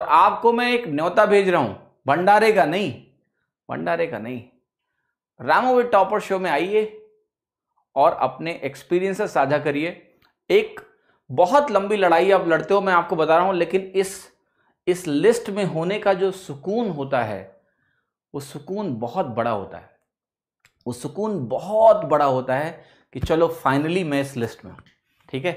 तो आपको मैं एक न्योता भेज रहा हूं भंडारे का नहीं भंडारे का नहीं रामो वे टॉपर शो में आइए और अपने एक्सपीरियंसेस साझा करिए एक बहुत लंबी लड़ाई आप लड़ते हो मैं आपको बता रहा हूं लेकिन इस इस लिस्ट में होने का जो सुकून होता है वो सुकून बहुत बड़ा होता है वो सुकून बहुत बड़ा होता है कि चलो फाइनली मैं इस लिस्ट में हूं ठीक है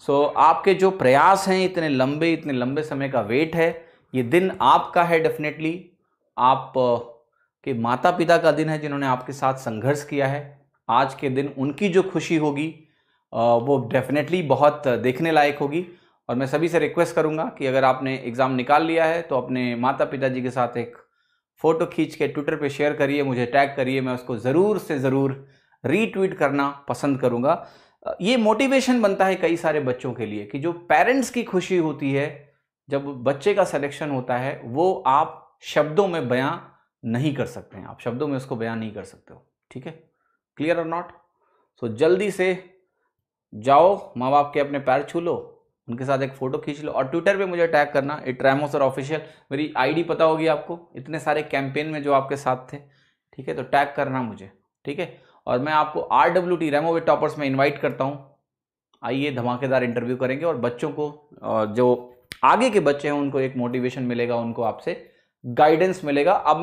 सो आपके जो प्रयास हैं इतने लंबे इतने लंबे समय का वेट है ये दिन आपका है डेफिनेटली आप के माता पिता का दिन है जिन्होंने आपके साथ संघर्ष किया है आज के दिन उनकी जो खुशी होगी वो डेफिनेटली बहुत देखने लायक होगी और मैं सभी से रिक्वेस्ट करूंगा कि अगर आपने एग्ज़ाम निकाल लिया है तो अपने माता पिताजी के साथ एक फ़ोटो खींच के ट्विटर पे शेयर करिए मुझे टैग करिए मैं उसको ज़रूर से ज़रूर रीट्वीट करना पसंद करूंगा ये मोटिवेशन बनता है कई सारे बच्चों के लिए कि जो पेरेंट्स की खुशी होती है जब बच्चे का सिलेक्शन होता है वो आप शब्दों में बयां नहीं कर सकते हैं आप शब्दों में उसको बयां नहीं कर सकते हो ठीक है क्लियर और नॉट सो जल्दी से जाओ माँ बाप के अपने पैर छू लो उनके साथ एक फ़ोटो खींच लो और ट्विटर पे मुझे टैग करना इट रैमोसर ऑफिशियल मेरी आईडी पता होगी आपको इतने सारे कैंपेन में जो आपके साथ थे ठीक है तो टैग करना मुझे ठीक है और मैं आपको आर डब्ल्यू टी रेमोवे टॉपर्स में इन्वाइट करता हूँ आइए धमाकेदार इंटरव्यू करेंगे और बच्चों को जो आगे के बच्चे हैं उनको एक मोटिवेशन मिलेगा उनको आपसे गाइडेंस मिलेगा अब मैं